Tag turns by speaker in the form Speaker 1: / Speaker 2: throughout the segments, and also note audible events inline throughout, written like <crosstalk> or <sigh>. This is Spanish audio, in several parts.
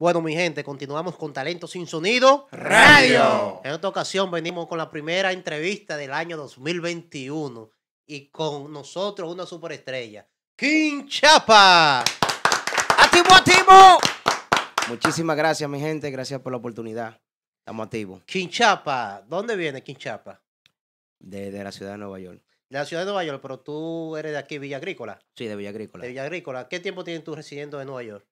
Speaker 1: Bueno, mi gente, continuamos con Talento Sin Sonido Radio. En esta ocasión venimos con la primera entrevista del año 2021 y con nosotros una superestrella,
Speaker 2: King Chapa. ¡Activo, activo! Muchísimas gracias, mi gente. Gracias por la oportunidad. Estamos activos. King Chapa, ¿dónde viene King Chapa? De, la ciudad de Nueva York. De la ciudad de Nueva York, pero tú
Speaker 1: eres de aquí, Villa Agrícola. Sí, de Villa Agrícola. De Villa Agrícola. ¿Qué tiempo tienes tú residiendo en Nueva York?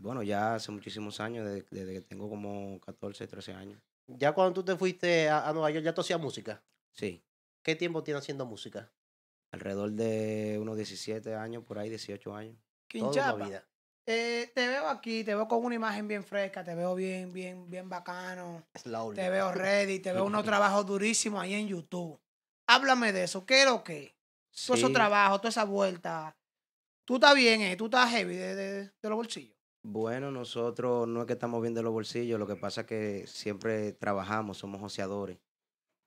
Speaker 1: bueno, ya hace muchísimos años, desde, que tengo como 14, 13 años. Ya cuando tú te fuiste a, Nueva York, ¿ya tú hacías música? Sí. ¿Qué tiempo tienes haciendo música? Alrededor
Speaker 2: de unos 17 años, por ahí 18 años.
Speaker 1: Quinchapa. vida.
Speaker 3: Eh, te veo aquí, te veo con una imagen bien fresca, te veo bien, bien, bien bacano. Es Te veo ready, te veo unos <laughs> trabajos durísimos ahí en YouTube. Háblame de eso, ¿qué es lo que? Sí. Todo ese trabajo, toda esa vuelta. Tú estás bien, eh? tú estás heavy de los bolsillos.
Speaker 2: Bueno, nosotros no es que estamos viendo los bolsillos, lo que pasa es que siempre trabajamos, somos joseadores.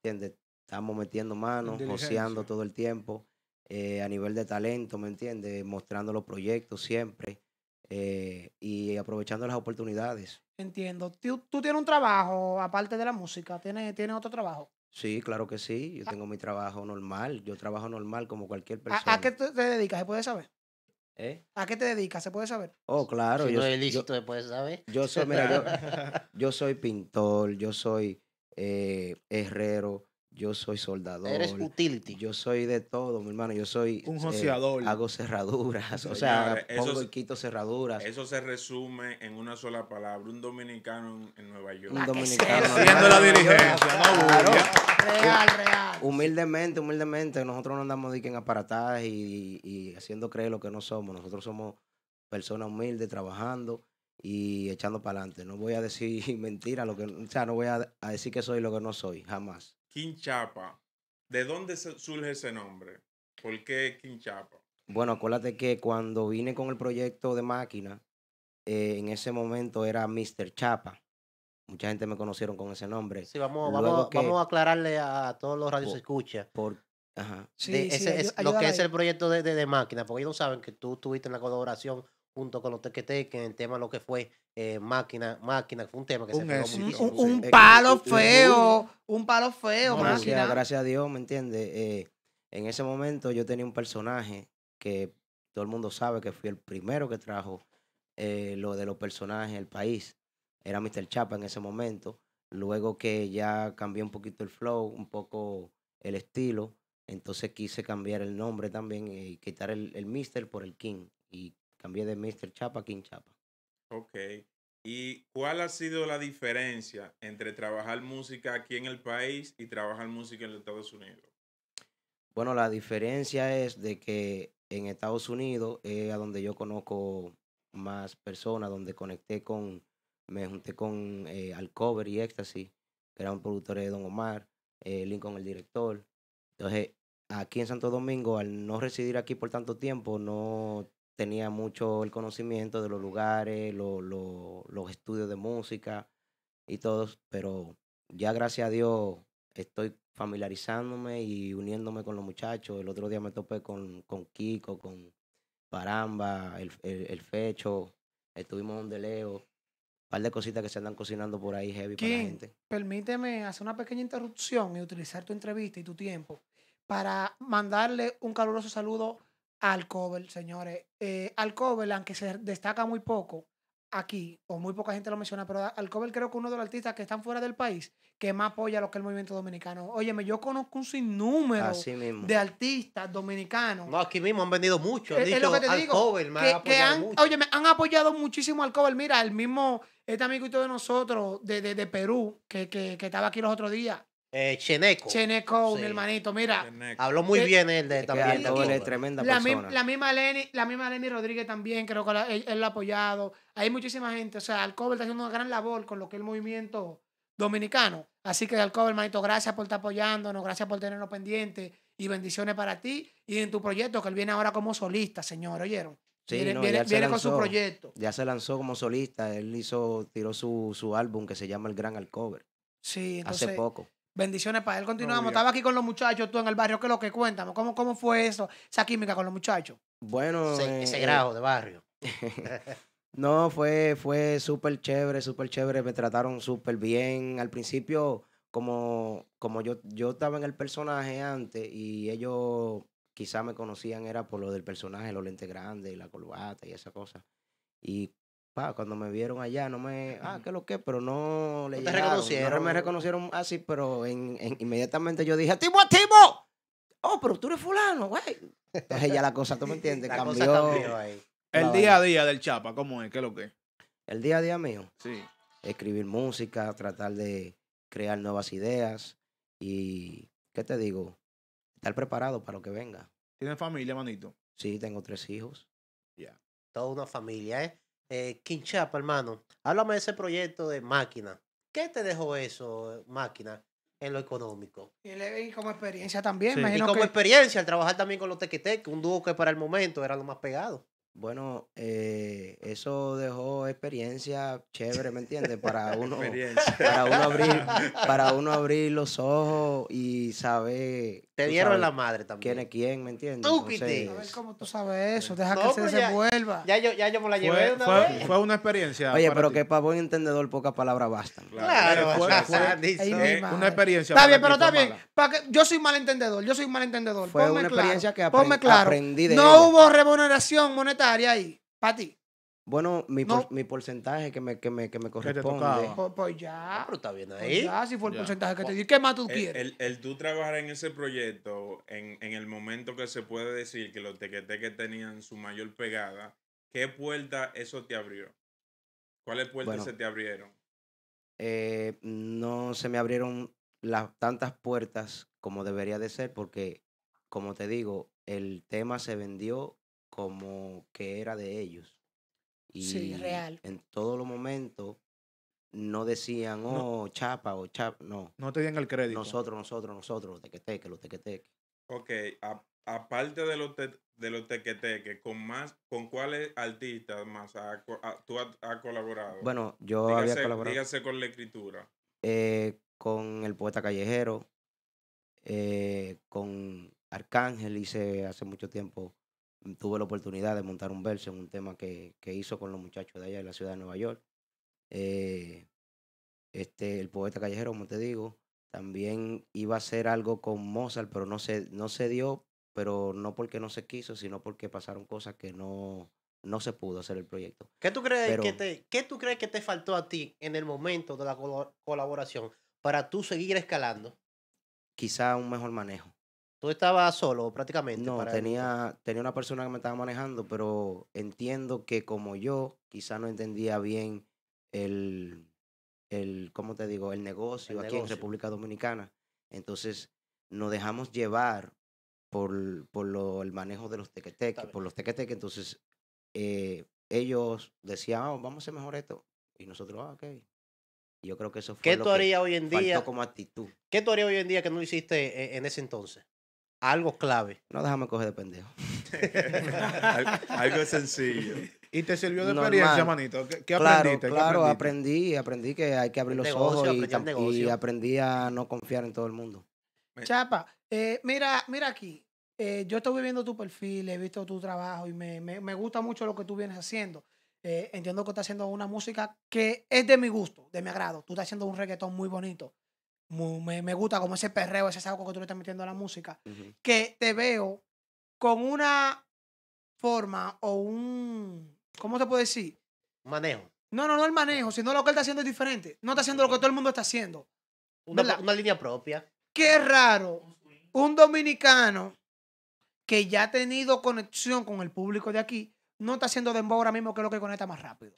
Speaker 2: ¿Entiendes? Estamos metiendo manos, joseando todo el tiempo, eh, a nivel de talento, ¿me entiendes? Mostrando los proyectos siempre eh, y aprovechando las oportunidades.
Speaker 3: Entiendo. ¿Tú, tienes un trabajo aparte de la música? ¿Tienes, ¿Tienes otro trabajo?
Speaker 2: Sí, claro que sí. Yo ah. tengo mi trabajo normal. Yo trabajo normal como cualquier
Speaker 3: persona. ¿A, a qué te dedicas? ¿Se puede saber? ¿Eh? ¿A qué te dedicas? ¿Se puede saber?
Speaker 2: Oh, claro. Si yo, no
Speaker 1: saber.
Speaker 2: Yo soy, pintor, yo soy eh, herrero, yo soy soldador. Eres utility. Yo soy de todo, mi hermano. Yo soy. Un eh, joseador. hago cerraduras. O sea, pongo y quito cerraduras.
Speaker 4: Eso se resume en una sola palabra: un dominicano en, Nueva York. Un dominicano. Haciendo la dirigencia, no claro. Real, real.
Speaker 2: Humildemente, humildemente, nosotros no andamos en aparatadas y, y, haciendo creer lo que no somos. Nosotros somos personas humildes, trabajando y echando para adelante. No voy a decir <laughs> mentira, lo que, o sea, no voy a, decir que soy lo que no soy, jamás.
Speaker 4: Chapa, ¿de dónde surge ese nombre? ¿Por qué Chapa?
Speaker 2: Bueno, acuérdate que cuando vine con el proyecto de máquina, eh, en ese momento era Mr. Chapa. Mucha gente me conocieron con ese nombre. Sí, vamos, vamos, a
Speaker 1: aclararle a todos los radios por,
Speaker 2: escucha. Por, lo que es el
Speaker 1: proyecto de, máquina, porque ellos saben que tú estuviste en la colaboración junto con los tequeteques en el tema lo que fue eh, máquina, máquina, fue un tema que se pegó eh, eh, un, palo feo,
Speaker 3: un palo feo, máquina. Gracias,
Speaker 2: a Dios, ¿me entiendes? en ese momento yo tenía un personaje que todo el mundo sabe que fui el primero que trajo lo de los personajes el país era Mr. Chapa en ese momento. Luego que ya cambié un poquito el flow, un poco el estilo, entonces quise cambiar el nombre también y eh, quitar el, el Mr. por el King. Y cambié de Mr. Chapa a King Chapa.
Speaker 4: Ok. ¿Y cuál ha sido la diferencia entre trabajar música aquí en el país y trabajar música en los Estados Unidos?
Speaker 2: Bueno, la diferencia es de que en Estados Unidos es a donde yo conozco más personas, donde conecté con me junté con eh, Alcover y Ecstasy, que era un productor de Don Omar, eh, Lincoln el director. Entonces, aquí en Santo Domingo, al no residir aquí por tanto tiempo, no tenía mucho el conocimiento de los lugares, los estudios de música y todo, pero ya gracias a Dios estoy familiarizándome y uniéndome con los muchachos. El otro día me topé con, Kiko, con Paramba, el, el Fecho, estuvimos donde Leo par de cositas que se andan cocinando por ahí heavy para la gente.
Speaker 3: Permíteme hacer una pequeña interrupción y utilizar tu entrevista y tu tiempo para mandarle un caluroso saludo al Cover, señores. Eh, al Cover, aunque se destaca muy poco aquí, o muy poca gente lo menciona, pero al Cover creo que uno de los artistas que están fuera del país que más apoya lo que es el movimiento dominicano. Óyeme, yo conozco un sinnúmero de artistas dominicanos.
Speaker 1: No, aquí mismo han vendido mucho. Han es, eh, eh, dicho, lo que te digo. Cover, me que, han,
Speaker 3: apoyado han apoyado muchísimo al Cover. Mira, el mismo este amiguito de nosotros de, de, de Perú, que, estaba aquí los otros días.
Speaker 1: Eh, Cheneco. Cheneco, mi hermanito, mira. Habló muy eh, bien él de también.
Speaker 3: tremenda la, persona. la, misma Leni la misma Rodríguez también, creo que él, lo ha apoyado. Hay muchísima gente. O sea, Alcover está haciendo una gran labor con lo que es el movimiento dominicano. Así que Alcover, hermanito, gracias por estar apoyándonos, gracias por tenernos pendientes y bendiciones para ti y en tu proyecto que él viene ahora como solista, señor, ¿oyeron? Sí, viene, con su proyecto.
Speaker 2: Ya se lanzó como solista. Él hizo, tiró su, álbum que se llama El Gran Alcover.
Speaker 3: Sí, entonces, hace poco. Bendiciones para él. Continuamos. Estaba aquí con los muchachos, tú en el barrio. que es lo que cuéntame? ¿Cómo, cómo fue eso? Esa química con los muchachos.
Speaker 2: Bueno. Sí, ese grajo eh, eh, grado
Speaker 3: de barrio. <laughs> <laughs>
Speaker 2: no, fue, fue súper chévere, súper chévere. Me trataron súper bien. Al principio, como, como yo, yo estaba en el personaje antes y ellos quizá me conocían era por lo del personaje, los lentes grandes y la corbata y esa cosa. Y pa, cuando me vieron allá, no me. Ah, ¿qué lo que? Pero no le ¿No me reconocieron así, pero en, inmediatamente yo dije: ¡Timo, Timo! Oh, pero tú eres fulano, güey. Entonces ya la cosa, ¿tú me <laughs> entiendes? cambió. ahí. El día a día del Chapa, ¿cómo es? ¿Qué es lo que El día a día mío. Sí. Escribir música, tratar de crear nuevas ideas y, ¿qué te digo? estar preparado para lo que venga. ¿Tienes familia, manito? Sí, tengo tres hijos.
Speaker 1: Ya. Toda una familia, ¿eh? eh Quinchapa, hermano, háblame de ese proyecto de máquina. ¿Qué te dejó eso, máquina? en lo económico.
Speaker 3: Y, como experiencia también. y como experiencia,
Speaker 1: al trabajar también con los Tequitec, un dúo que para el momento era lo más
Speaker 2: pegado. Bueno, eh, eso dejó experiencia chévere, ¿me entiendes? Para <laughs> uno, para uno abrir, <laughs> para uno abrir los ojos y saber. Te dieron la madre también. ¿Quién es quién, me entiendes? Tú, Entonces, A ver
Speaker 3: cómo tú sabes eso. Deja que se desenvuelva. Ya, yo, ya yo me la llevé fue, una vez.
Speaker 4: Fue una experiencia. Oye, pero que
Speaker 2: para buen entendedor pocas palabras bastan. Claro, eh, una experiencia. Está bien, pero está bien.
Speaker 3: que, yo soy malentendedor, yo soy malentendedor. Fue Ponme una claro. experiencia que Ponme claro. No hubo remuneración moneta ahí, para ti.
Speaker 2: Bueno, mi, porcentaje que me, que me, que corresponde.
Speaker 3: Pues, pues,
Speaker 4: ya. Ah, pero está bien pues ahí. ya, si fue el porcentaje que te di. ¿Qué más tú quieres? El, tú trabajar en ese proyecto, en, en el momento que se puede decir que los que tenían su mayor pegada, ¿qué puerta eso te abrió? ¿Cuáles puertas se te abrieron?
Speaker 2: Eh, no se me abrieron las tantas puertas como debería de ser, porque, como te digo, el tema se vendió como que era de ellos. Y sí, real. En todos los momentos no decían, oh, chapa o Chap chapa, no. No te dieron el crédito. Nosotros, nosotros, nosotros, los tequeteques, los tequeteques.
Speaker 4: Ok, aparte de los, de los tequeteques, ¿con más, con cuáles artistas más tú has, colaborado? Bueno, yo había colaborado. Dígase con la escritura.
Speaker 2: Eh, con el poeta callejero, eh, con Arcángel hice hace mucho tiempo tuve la oportunidad de montar un verso en un tema que, hizo con los muchachos de allá en la ciudad de Nueva York. Eh, este, el poeta callejero, como te digo, también iba a hacer algo con Mozart, pero no se, no se dio, pero no porque no se quiso, sino porque pasaron cosas que no, no se pudo hacer el proyecto. ¿Qué tú, crees que
Speaker 1: te, ¿Qué tú crees que te faltó a ti en el momento de la colaboración para tú seguir escalando?
Speaker 2: Quizá un mejor manejo.
Speaker 1: ¿Tú estabas solo prácticamente? No,
Speaker 2: tenía, tenía una persona que me estaba manejando, pero entiendo que como yo quizá no entendía bien el, el ¿cómo te digo? El negocio aquí en República Dominicana. Entonces nos dejamos llevar por, por el manejo de los tequeteques, por los tequeteques. Entonces eh, ellos decían, ah, vamos a hacer mejor esto. Y nosotros, ah, ok, yo creo que eso fue un lo como actitud.
Speaker 1: ¿Qué tú hoy en día que no hiciste eh, en ese entonces?
Speaker 2: algo clave. No, déjame coger de pendejo. <laughs>
Speaker 4: algo sencillo. ¿Y te sirvió de experiencia, manito? ¿Qué, claro, aprendiste? Claro,
Speaker 2: aprendí, aprendí que hay que abrir los ojos y, aprendí a no confiar en todo el mundo.
Speaker 3: Chapa, eh, mira, mira aquí. Eh, yo estoy viendo tu perfil, he visto tu trabajo y me, gusta mucho lo que tú vienes haciendo. Eh, entiendo que estás haciendo una música que es de mi gusto, de mi agrado. Tú estás haciendo un reggaetón muy bonito me, gusta como ese perreo, ese saco que tú le estás metiendo a la música, que te veo con una forma o un, ¿cómo se puede decir? Manejo. No, no, no el manejo, sino lo que él está haciendo es diferente. No está haciendo lo que todo el mundo está haciendo. Una, una línea propia. Qué raro. Un dominicano que ya ha tenido conexión con el público de aquí, no está haciendo dembow ahora mismo, que es lo que conecta más rápido.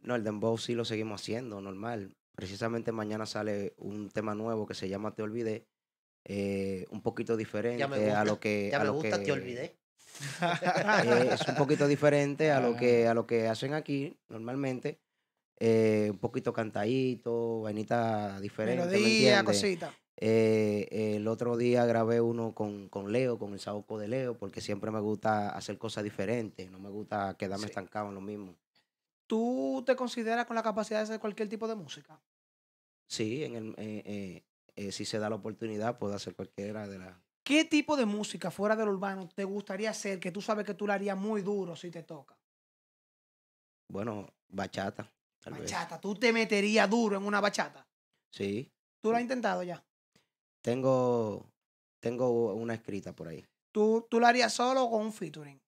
Speaker 2: No, el dembow sí lo seguimos haciendo, normal. Precisamente mañana sale un tema nuevo que se llama Te Olvidé, eh, un poquito diferente a lo que... Ya a lo Te Olvidé.
Speaker 3: <laughs> Eh, es un
Speaker 2: poquito diferente a lo, que, ah. a lo que hacen aquí normalmente. Eh, un poquito cantadito, vainita diferente. ¿me cosita. el otro día grabé uno con, con Leo, con el saoco de Leo, porque siempre me gusta hacer cosas diferentes, no me gusta quedarme estancado en lo mismo.
Speaker 3: ¿Tú te consideras con la capacidad de hacer cualquier tipo de música?
Speaker 2: Sí, en el, eh, eh, eh, si se da la oportunidad, puedo hacer cualquiera de las.
Speaker 3: ¿Qué tipo de música fuera del urbano te gustaría hacer que tú sabes que tú la harías muy duro si te toca?
Speaker 2: Bueno, bachata. bachata,
Speaker 3: ¿tú te meterías duro en una bachata? Sí. ¿Tú la has intentado ya?
Speaker 2: Tengo, tengo una escrita por ahí.
Speaker 3: ¿Tú, tú la harías solo o con un featuring?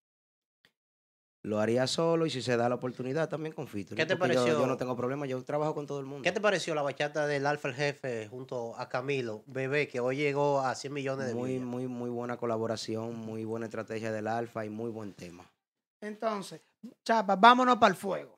Speaker 2: lo haría solo y si se da la oportunidad también con fitro. ¿Qué te pareció? Yo, no tengo problema, yo
Speaker 1: trabajo con todo el mundo. ¿Qué te pareció la bachata del Alfa el Jefe junto a Camilo,
Speaker 2: Bebé, que hoy llegó a 100 millones de Muy, muy, muy buena colaboración, muy buena estrategia del Alfa y muy buen tema.
Speaker 3: Entonces, chapa, vámonos para el fuego.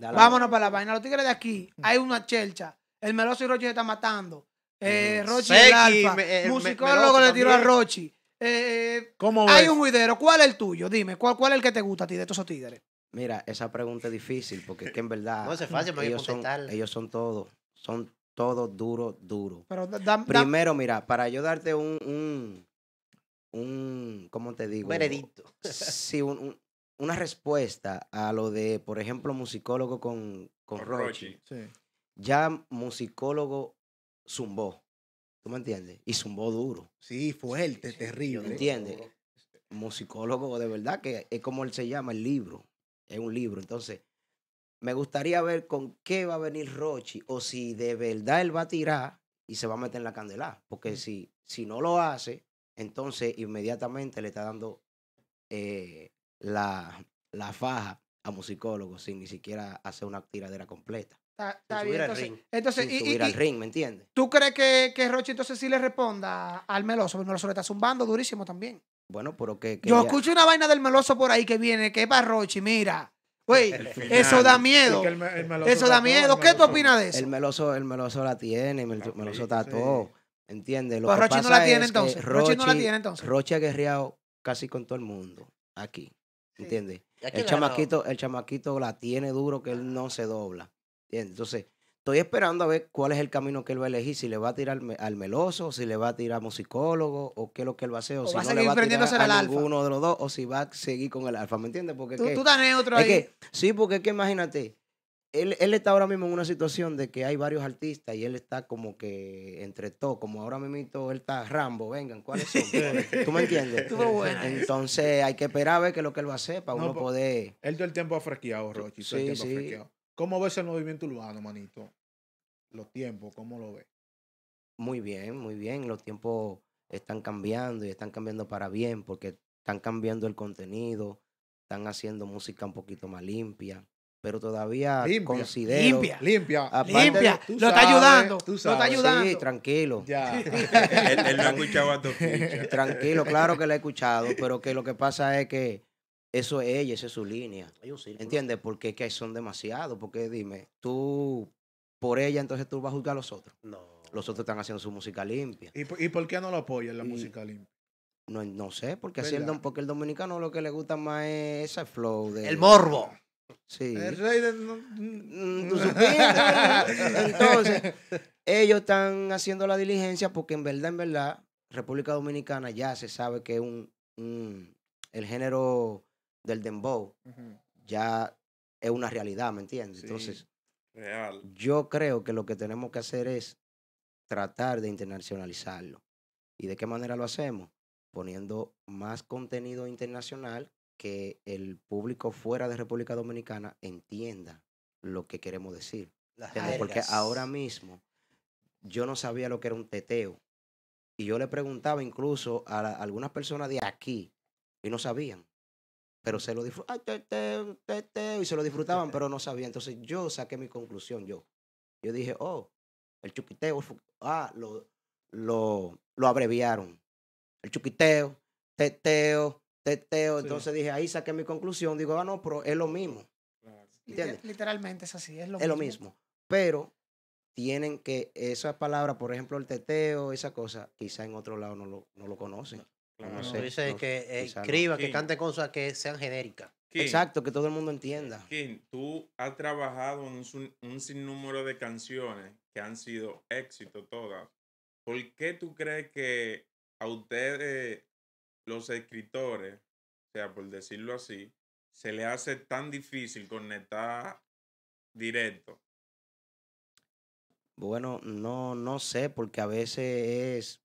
Speaker 3: vámonos para la vaina. Los tigres de aquí, hay una chelcha. El Meloso y Rochi se están matando. Eh, Rochi el Alfa. El eh, Musicólogo le tiró a Rochi. Eh, hay un juidero. ¿Cuál es el tuyo? Dime, ¿cuál, ¿cuál es el que te gusta a ti de estos tíderes?
Speaker 2: Mira, esa pregunta es difícil porque es que en verdad. ellos, son, todos. Son todos duros, duros. Pero Primero, mira, para yo darte un. un, un ¿Cómo te digo? veredicto. Sí, una respuesta a lo de, por ejemplo, musicólogo con, con, Rochi. Ya musicólogo zumbó. ¿Tú me entiendes? Y zumbó duro. Sí, fuerte, terrible. ¿Me entiendes? Musicólogo, de verdad que es como él se llama, el libro. Es un libro. Entonces, me gustaría ver con qué va a venir Rochi o si de verdad él va a tirar y se va a meter en la candela, Porque si, si no lo hace, entonces inmediatamente le está dando eh, la, faja a musicólogo sin ni siquiera hacer una tiradera completa.
Speaker 3: Está, bien. Entonces, y, ring, ¿me entiendes? ¿Tú crees que, que entonces sí le responda al Meloso? El Meloso le está zumbando durísimo también.
Speaker 2: Bueno, pero que. Yo escucho
Speaker 3: una vaina del Meloso por ahí que viene, que es para Rochi mira. <laughs>
Speaker 2: eso da miedo.
Speaker 3: eso da miedo. ¿Qué tú opinas de eso? El
Speaker 2: meloso, el meloso la tiene, el meloso, está todo. ¿Entiendes? Pues Rochi no la tiene entonces. Rochi, ha guerreado casi con todo el mundo aquí. ¿Entiendes? El chamaquito, el chamaquito la tiene duro que él no se dobla. Entonces, estoy esperando a ver cuál es el camino que él va a elegir, si le va a tirar al meloso, si le va a tirar a musicólogo, o qué es lo que él va a hacer, o, si va no le va a tirar a alguno de los dos, o si va a seguir con el alfa, ¿me entiendes? Porque tú, que, neutro ahí. sí, porque es que imagínate, él, está ahora mismo en una situación de que hay varios artistas y él está como que entre todos como ahora mismo él está Rambo, vengan, ¿cuáles son? <laughs> ¿Tú me entiendes? Entonces hay que esperar a ver qué es lo que él va a hacer para uno pues, poder... Él todo el tiempo afresqueado, Rochi. Sí, sí.
Speaker 4: ¿Cómo ves el movimiento urbano, manito? Los tiempos, ¿cómo lo ves? Muy bien,
Speaker 2: muy bien. Los tiempos están cambiando y están cambiando para bien porque están cambiando el contenido, están haciendo música un poquito más limpia pero todavía limpia, considero limpia limpia limpia lo está ayudando lo está ayudando sí tranquilo ya <laughs> él, él, ha escuchado a tu tranquilo claro que lo he escuchado pero que lo que pasa es que eso es ella, esa es su línea. ¿Entiendes? Porque es que son demasiados. Porque dime, tú por ella entonces tú vas a juzgar a los otros. No. Los otros están haciendo su música limpia.
Speaker 4: ¿Y, por, qué no lo apoyan la música limpia?
Speaker 2: No, no sé, porque, el, porque el dominicano lo que le gusta más es ese flow de... El morbo. Sí. El rey de... Mm, mm, <laughs> entonces, ellos están haciendo la diligencia porque en verdad, en verdad, República Dominicana ya se sabe que es un el género del dembow ya es una realidad, ¿me entiendes? Entonces, yo creo que lo que tenemos que hacer es tratar de internacionalizarlo. ¿Y de qué manera lo hacemos? Poniendo más contenido internacional que el público fuera de República Dominicana entienda lo que queremos decir. Porque ahora mismo yo no sabía lo que era un teteo. Y yo le preguntaba incluso a algunas personas de aquí y no sabían pero se lo disfrutaban, y se lo disfrutaban, pero no sabían. Entonces yo saqué mi conclusión, yo. Yo dije, oh, el chuquiteo, ah, lo, lo, lo abreviaron. El chuquiteo, teteo, teteo. Entonces dije, ahí saqué mi conclusión. Digo, ah, no, pero es lo mismo.
Speaker 3: Literalmente es así, es lo mismo. Es lo mismo.
Speaker 2: Pero tienen que, esa palabra, por ejemplo, el teteo, esa cosa, quizá en otro lado no lo conocen
Speaker 1: no dice
Speaker 2: que eh, escriba, que cante cosas que sean genéricas. Exacto, que todo el mundo entienda.
Speaker 4: Kim, Tú has trabajado en un, sinnúmero de canciones que han sido éxito todas. ¿Por qué tú crees que a ustedes, los escritores, o sea, por decirlo así, se le hace tan difícil conectar directo?
Speaker 2: Bueno, no, no sé, porque a veces es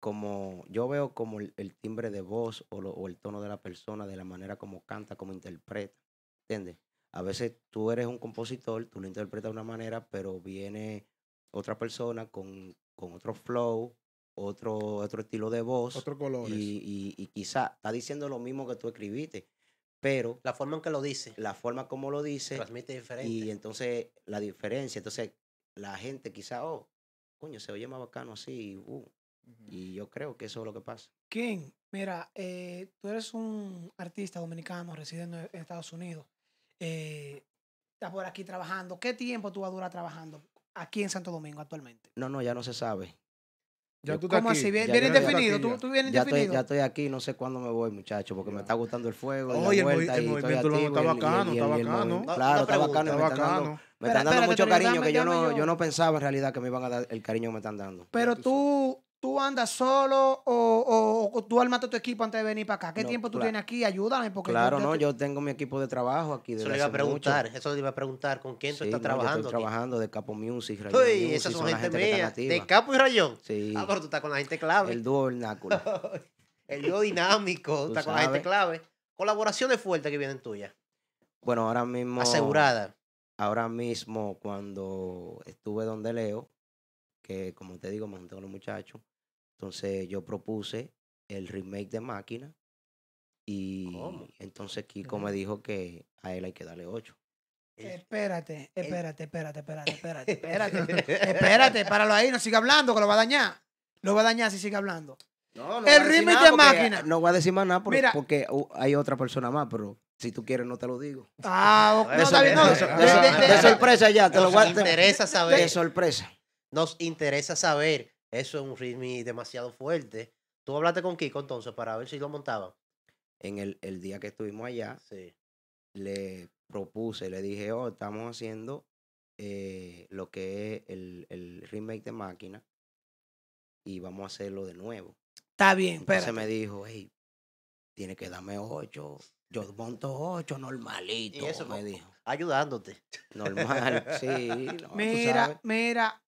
Speaker 2: como yo veo como el, timbre de voz o, el tono de la persona, de la manera como canta, como interpreta, ¿entiendes? A veces tú eres un compositor, tú lo interpretas de una manera, pero viene otra persona con, otro flow, otro, otro estilo de voz. Otro color. Y, y, quizá está diciendo lo mismo que tú escribiste, pero... La forma en que lo dice. La forma como lo dice. Transmite diferente. Y entonces la diferencia, entonces la gente quizá, oh, coño, se oye más bacano así, uh". Y yo creo que eso es lo que pasa.
Speaker 3: ¿Quién? mira, eh, tú eres un artista dominicano residiendo en Estados Unidos. Eh, estás por aquí trabajando. ¿Qué tiempo tú vas a durar trabajando aquí en Santo Domingo actualmente?
Speaker 2: No, no, ya no se sabe. Ya tú ¿Cómo así? ¿Vienes viene definido? ¿Tú, vienes ya Estoy, ya estoy aquí, no sé cuándo me voy, muchacho, porque me está gustando el fuego. Oye, oh, el, el, el, movimiento activo, está bacano, está bacano. Claro, está bacano. Me están dando, me están dando mucho cariño que yo no pensaba en realidad que me iban a dar el cariño que me están dando.
Speaker 3: Pero tú tú andas solo o, o, o tú armaste tu equipo antes de venir para acá? ¿Qué tiempo tú tienes aquí? Ayúdame. Porque claro, no,
Speaker 2: yo tengo mi equipo de trabajo aquí. eso le iba a preguntar, eso le iba a preguntar, ¿con
Speaker 1: quién tú estás trabajando? Yo estoy trabajando
Speaker 2: de Capo Music, Rayón. Uy, esas son, gente, gente ¿De Capo y Rayón? Sí. Ah, tú
Speaker 1: estás con la gente clave. El
Speaker 2: dúo vernáculo. <laughs> el dúo dinámico, estás con la gente
Speaker 1: clave. Colaboraciones fuertes que vienen tuyas.
Speaker 2: Bueno, ahora mismo. Asegurada. Ahora mismo, cuando estuve donde Leo, que como te digo, me junté con los muchachos, entonces yo propuse el remake de Máquina y entonces Kiko me dijo que a él hay que darle 8.
Speaker 3: Eh, espérate, espérate, espérate, espérate, espérate, <laughs> espérate, espérate, páralo ahí, no siga hablando, que lo va a dañar. Lo va a dañar si sigue hablando. el remake de máquina. No voy a decir más nada porque,
Speaker 2: uh, hay otra persona más, pero si tú quieres, no te lo digo. Ah, ok. no, no, de, sorpresa ya, te lo voy a Nos interesa saber. De sorpresa.
Speaker 1: Nos interesa saber eso es un ritmo demasiado fuerte. Tú hablaste con Kiko entonces para ver si lo montaba.
Speaker 2: En el, día que estuvimos allá, sí. le propuse, le dije, oh, estamos haciendo eh, lo que es el, remake de máquina y vamos a hacerlo de nuevo.
Speaker 3: Está bien, pero. Entonces
Speaker 2: me dijo, hey, tiene que darme ocho. Yo monto ocho normalito. Y eso me dijo. Ayudándote.
Speaker 1: Normal, <laughs> sí. mira,
Speaker 3: mira,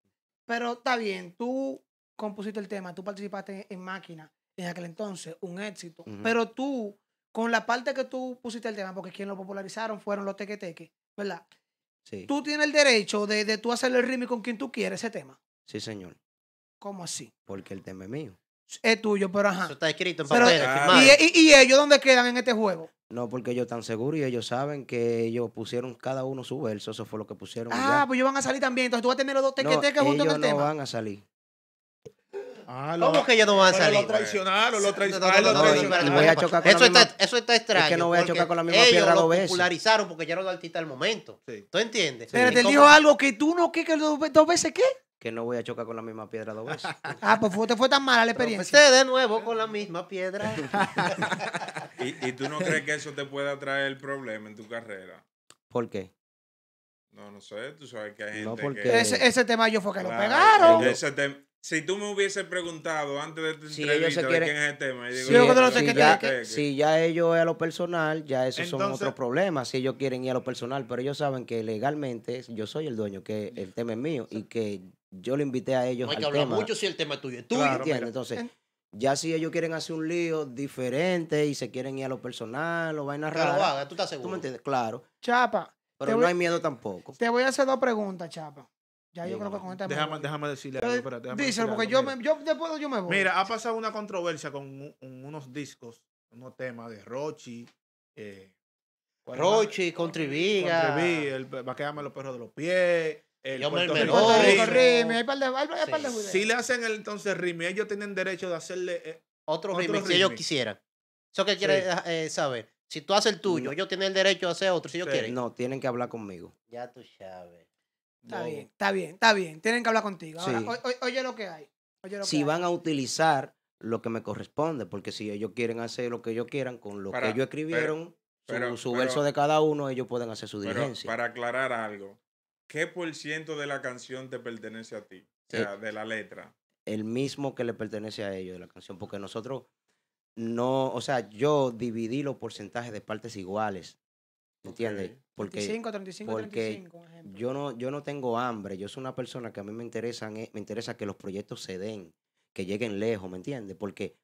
Speaker 3: pero está bien, tú compusiste el tema, tú participaste en Máquina en aquel entonces, un éxito. Pero tú, con la parte que tú pusiste el tema, porque quien lo popularizaron fueron los tequeteques, ¿verdad? Sí. Tú tienes el derecho de, de tú hacer el ritmo con quien tú quieres ese tema. Sí, señor. ¿Cómo así?
Speaker 2: Porque el tema es mío.
Speaker 3: Es tuyo, pero ajá. Eso está escrito en papel. Pero, e, y, ellos dónde quedan en este juego?
Speaker 2: No, porque ellos están seguros y ellos saben que ellos pusieron cada uno su verso. Eso fue lo que pusieron. Ah,
Speaker 3: pues ellos van a salir también. Entonces tú vas a tener los dos tequeteques juntos junto con el no tema. No van
Speaker 2: a salir.
Speaker 4: Ah, ¿Cómo que ellos no van a salir? lo traicionaron, lo traicionaron. eso, está, eso está extraño. Es que no voy a chocar con la misma piedra dos veces. popularizaron
Speaker 1: porque ya era los artistas del momento. ¿Tú entiendes?
Speaker 2: Pero te dijo
Speaker 3: algo que tú no, que, que dos veces qué?
Speaker 2: que no voy a chocar con la misma piedra dos veces. <laughs>
Speaker 3: ah, pues fue, te fue tan mala la experiencia. Usted de
Speaker 4: nuevo con la
Speaker 3: misma piedra. <laughs>
Speaker 4: ¿Y, tú no crees que eso te pueda traer el problema en tu carrera? ¿Por qué? No, no sé, tú sabes que hay gente no, porque... que... Ese, tema yo fue que lo pegaron. Ese tema... Si tú me hubieses preguntado antes de tu si entrevista de quién es el este tema, digo, si, ya, este este?
Speaker 2: si, ya, ellos es a lo personal, ya esos son otros problemas. Si ellos quieren ir a lo personal, pero ellos saben que legalmente yo soy el dueño, que mm. el tema es mío y que yo le invité a ellos. No hay que hablar mucho
Speaker 1: si el tema es tuyo.
Speaker 2: Entonces, eh. ya si ellos quieren hacer un lío diferente y se quieren ir a lo personal o vainas raras. Claro, tú estás seguro. ¿Tú me entiendes? Claro. Chapa. Pero no hay miedo tampoco.
Speaker 3: Te voy a hacer dos preguntas, Chapa. Ya yo creo que con esta. Déjame,
Speaker 4: déjame decirle algo. díselo, porque yo, me,
Speaker 3: yo después yo me voy. Mira, ha
Speaker 4: pasado una controversia con unos discos, unos temas de Rochi. Eh, Rochi, Contriviga. Contriviga, el va a quedarme los perros de los pies. El Puerto, Rico, Si le hacen el, entonces Rimi, ellos tienen derecho de hacerle eh, otro, Rimi si ellos quisieran.
Speaker 1: Eso que quiere eh, eh, saber. Si tú haces el tuyo, ellos tienen el derecho de hacer otro si ellos quieren. No, tienen que hablar conmigo.
Speaker 4: Ya tú
Speaker 3: sabes. Está bien, está bien, está bien. Tienen que hablar contigo. oye lo que hay. si
Speaker 2: van a utilizar lo que me corresponde, porque si ellos quieren hacer lo que ellos quieran con lo que ellos escribieron, pero, su, verso de cada uno, ellos pueden hacer su diligencia. Para
Speaker 4: aclarar algo, ¿qué por ciento de la canción te pertenece a ti? O eh, sea, de la letra.
Speaker 2: El mismo que le pertenece a ellos de la canción, porque nosotros no, o sea, yo dividí los porcentajes de partes iguales ¿Me entiendes? Porque, 35,
Speaker 3: 35,
Speaker 2: Yo no, yo no tengo hambre, yo soy una persona que a mí me, interesan, eh, me interesa que los proyectos se den, que lleguen lejos, ¿me entiendes? Porque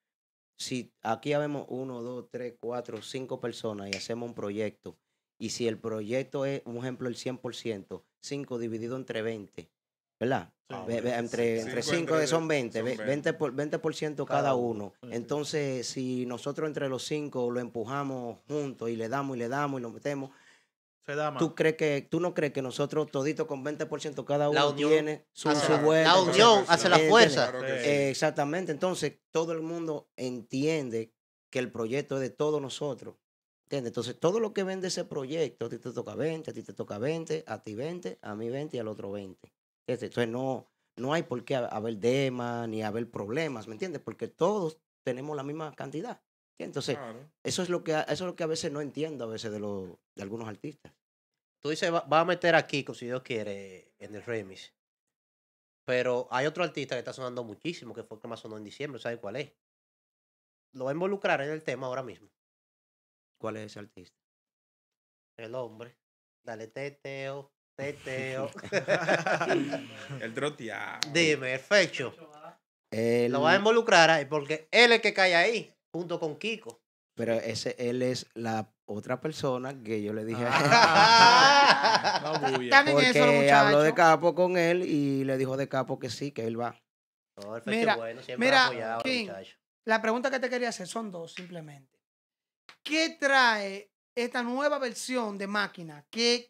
Speaker 2: si aquí vemos uno, dos, tres, cuatro, cinco personas y hacemos un proyecto, y si el proyecto es, un ejemplo, el 100%, 5 dividido entre 20, ¿verdad? Ah, entre, entre 5 son 20, 20, por, 20 cada uno. Entonces, si nosotros entre los 5 lo empujamos juntos y le damos y le damos y lo metemos, ¿tú, crees que, ¿tú no crees que nosotros toditos con 20% cada uno tiene su, su La unión hace la fuerza. exactamente, entonces todo el mundo entiende que el proyecto es de todos nosotros. Entonces, todo lo que vende ese proyecto, a ti te toca 20, a ti te toca 20, a ti 20, a mí 20 y al otro 20 entonces no, no hay por qué haber demas ni haber problemas, ¿me entiendes? Porque todos tenemos la misma cantidad. Entonces, eso, es lo que, eso es lo que a veces no entiendo a veces de, de algunos artistas. Tú dices, va, a meter aquí, Kiko, si
Speaker 1: Dios quiere, en el remix. Pero hay otro artista que está sonando muchísimo, que fue el que más sonó en diciembre, ¿sabes cuál es? Lo va a involucrar en el tema ahora mismo.
Speaker 2: ¿Cuál es ese artista?
Speaker 1: El hombre. Dale teteo.
Speaker 2: <laughs> el troteado. Ah. Dime, el fecho. Lo va a
Speaker 1: involucrar ahí porque él es el que cae ahí, junto con Kiko.
Speaker 2: Pero ese él es la otra persona que yo le dije a ah.
Speaker 1: <laughs> porque habló de
Speaker 2: capo con él y le dijo de capo que sí, que él va. Perfecto,
Speaker 3: mira, la pregunta que te quería hacer son dos simplemente. ¿Qué trae esta nueva versión de máquina? ¿Qué,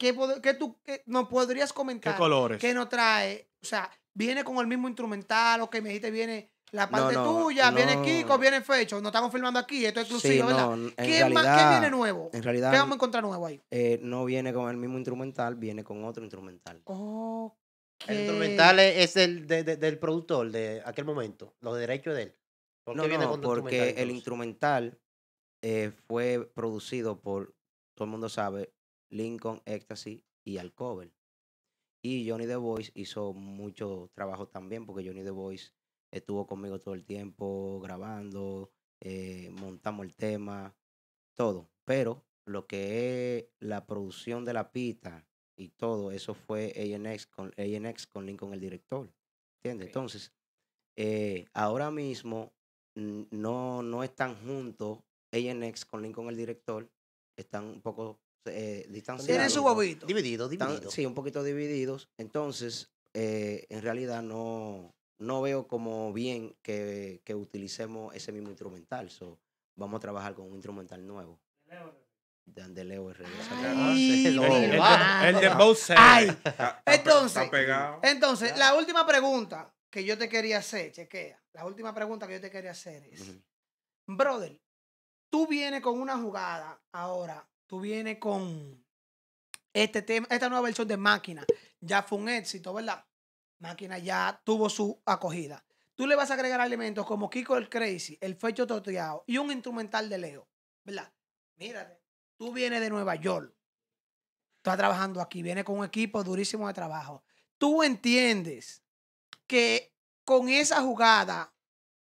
Speaker 3: tú nos podrías comentar? ¿Qué colores? ¿Qué nos trae? O sea, ¿viene con el mismo instrumental o que me dijiste viene la parte tuya? ¿Viene Kiko? ¿Viene Fecho? No estamos filmando aquí, esto es exclusivo, ¿verdad? ¿Qué, más, viene nuevo? En ¿Qué vamos a encontrar nuevo ahí?
Speaker 2: Eh, no viene con el mismo instrumental, viene con otro instrumental.
Speaker 3: Oh, el instrumental es
Speaker 2: el del productor de aquel momento, los derechos de él.
Speaker 3: ¿Por qué viene porque el
Speaker 2: instrumental eh, fue producido por todo el mundo sabe, Lincoln, Ecstasy y Alcover. Y Johnny The Voice hizo mucho trabajo también, porque Johnny The Voice estuvo conmigo todo el tiempo grabando, eh, montamos el tema, todo. Pero lo que es la producción de la pista y todo, eso fue ANX con, con Lincoln, el director. ¿Entiendes? Entonces, eh, ahora mismo no, no están juntos ANX con Lincoln, el director, están un poco distanciados. Eh, Tienen su bobito. Divididos, divididos. Sí, un poquito divididos. Entonces, eh, en realidad no, no veo como bien que, utilicemos ese mismo instrumental. So, vamos a trabajar con un instrumental nuevo. De Leo R. Ah, el, de ah. Entonces, entonces la
Speaker 3: última pregunta que yo te quería hacer, chequea. La última pregunta que yo te quería hacer es, brother, tú vienes con una jugada ahora, tú vienes con este tema, esta nueva versión de Máquina. Ya fue un éxito, ¿verdad? Máquina ya tuvo su acogida. Tú le vas a agregar elementos como Kiko el Crazy, el Fecho Toteado y un instrumental de Leo, ¿verdad? Mírate, tú vienes de Nueva York, estás trabajando aquí, vienes con un equipo durísimo de trabajo. Tú entiendes que con esa jugada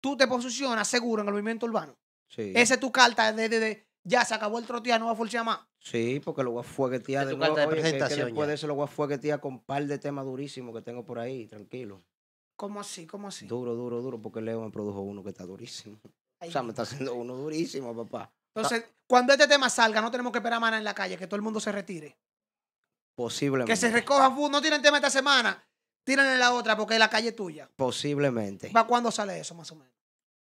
Speaker 3: tú te posicionas seguro en el movimiento urbano. Sí. Esa es tu carta de, de, ya se acabó el trotear, no va a forcear más.
Speaker 2: Sí, porque lo voy a fueguetear de, presentación. Que, después de eso lo voy a con un par de temas durísimos que tengo por ahí, tranquilo.
Speaker 3: ¿Cómo así? ¿Cómo así?
Speaker 2: Duro, duro, duro, porque Leo me produjo uno que está durísimo. o sea, me está haciendo uno durísimo, papá.
Speaker 3: Entonces, cuando este tema salga, no tenemos que esperar a en la calle, que todo el mundo se retire.
Speaker 2: Posiblemente. Que se
Speaker 3: recoja no tienen tema esta semana, tiran la otra porque la calle es tuya.
Speaker 2: Posiblemente.
Speaker 3: va cuando sale eso, más o menos?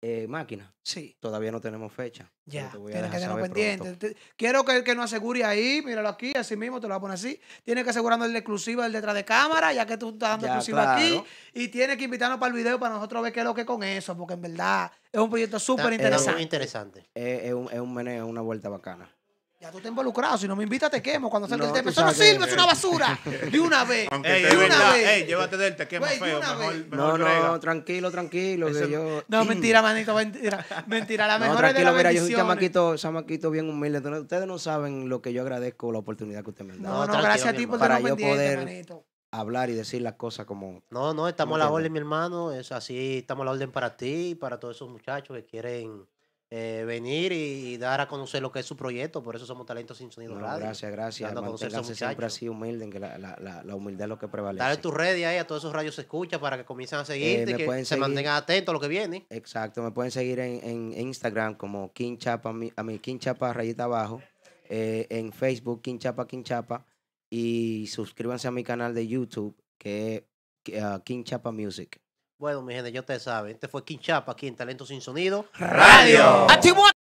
Speaker 2: Eh, máquina. Sí. Todavía no tenemos fecha. Ya, tienes que tenerlo pendiente.
Speaker 3: Quiero que nos que asegure ahí, míralo aquí, así mismo te lo va a poner así. Tienes que asegurando el exclusiva, el detrás de cámara, ya que tú estás dando exclusiva aquí. Y tienes que invitarnos para el video para nosotros ver qué es lo que con eso, porque en verdad es un proyecto súper interesante. Eh, es muy
Speaker 2: interesante. Es, eh, es, un, es una vuelta bacana.
Speaker 3: Ya tú te involucrado, si no me invitas te quemo. Cuando salga el tema, eso no sirve, es una eh, basura. <laughs> De una vez. de una vez. Ey, llévate del te quemo feo.
Speaker 2: no, no, tranquilo, tranquilo. yo...
Speaker 3: <laughs> No, mentira, manito, mentira. Mentira, la mejor no, es de la mira, yo soy chamaquito,
Speaker 2: chamaquito bien humilde. ustedes no saben lo que yo agradezco la oportunidad que usted me da. No, no, gracias a ti por Para yo poder hablar y decir las cosas como... No, no, estamos a la orden,
Speaker 1: mi hermano. Es así, estamos a la orden para ti y para todos esos muchachos que quieren eh, venir y, dar a conocer lo que es su proyecto. Por eso somos Talentos Sin Sonido Radio. Gracias, gracias. manténganse siempre
Speaker 2: así humilde, que la, la, la, humildad es lo que prevalece. Dale tu
Speaker 1: red ahí a todos esos radios se escucha para que comiencen a eh, seguirte y que se mantengan
Speaker 2: atentos a lo que viene. Exacto, me pueden seguir en, en, Instagram como Chapa a mi Chapa rayita abajo, eh, en Facebook Chapa King Chapa y suscríbanse a mi canal de YouTube que es uh, Chapa Music.
Speaker 1: Bueno, mi gente, ya ustedes saben. Este fue Kinchapa aquí en Talento Sin Sonido. Radio.